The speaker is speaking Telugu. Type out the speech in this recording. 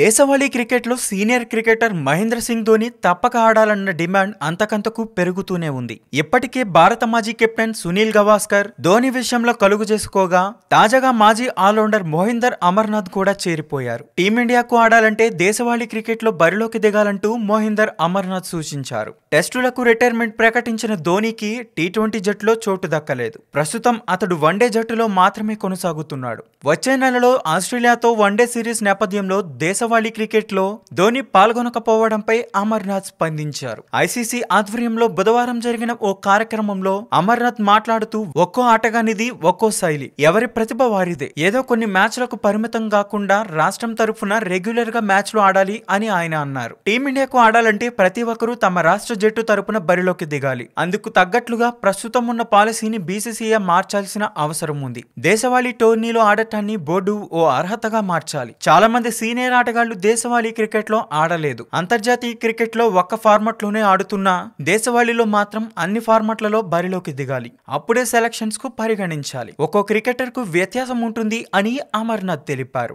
దేశవాళీ క్రికెట్లో సీనియర్ క్రికెటర్ మహేంద్ర సింగ్ ధోని తప్పక ఆడాలన్న డిమాండ్ అంతకంతకు పెరుగుతూనే ఉంది ఇప్పటికే భారత మాజీ కెప్టెన్ సునీల్ గవాస్కర్ ధోని విషయంలో కలుగు చేసుకోగా తాజాగా మాజీ ఆల్రౌండర్ మోహిందర్ అమర్నాథ్ కూడా చేరిపోయారు టీమిండియాకు ఆడాలంటే దేశవాళీ క్రికెట్లో బరిలోకి దిగాలంటూ మోహిందర్ అమర్నాథ్ సూచించారు టెస్టులకు రిటైర్మెంట్ ప్రకటించిన ధోనికి టీ ట్వంటీ జట్టులో చోటు దక్కలేదు ప్రస్తుతం అతడు వన్డే జట్టులో మాత్రమే కొనసాగుతున్నాడు వచ్చే నెలలో ఆస్ట్రేలియాతో వన్డే సిరీస్ నేపథ్యంలో దేశవాళీ క్రికెట్లో ధోని పాల్గొనకపోవడంపై అమర్నాథ్ స్పందించారు ఐసీసీ ఆధ్వర్యంలో బుధవారం జరిగిన ఓ కార్యక్రమంలో అమర్నాథ్ మాట్లాడుతూ ఒక్కో ఆటగానిది ఒక్కో శైలి ఎవరి ప్రతిభ వారిదే ఏదో కొన్ని మ్యాచ్లకు పరిమితం కాకుండా రాష్ట్రం తరఫున రెగ్యులర్ గా మ్యాచ్లు ఆడాలి అని ఆయన అన్నారు టీమిండియాకు ఆడాలంటే ప్రతి ఒక్కరూ తమ రాష్ట్ర జట్టు తరపున బరిలోకి దిగాలి అందుకు తగ్గట్లుగా ప్రస్తుతం ఉన్న పాలసీని బీసీసీఐ మార్చాల్సిన అవసరం ఉంది దేశవాళీ టోర్నీలో ఆడటాన్ని బోర్డు ఓ అర్హతగా మార్చాలి చాలా మంది సీనియర్ ఆటగాళ్లు దేశవాళీ క్రికెట్లో ఆడలేదు అంతర్జాతీయ క్రికెట్లో ఒక్క లోనే ఆడుతున్నా దేశవాళీలో మాత్రం అన్ని ఫార్మట్లలో బరిలోకి దిగాలి అప్పుడే సెలక్షన్స్ కు పరిగణించాలి ఒక్కో క్రికెటర్ కు వ్యత్యాసం ఉంటుంది అని అమర్నాథ్ తెలిపారు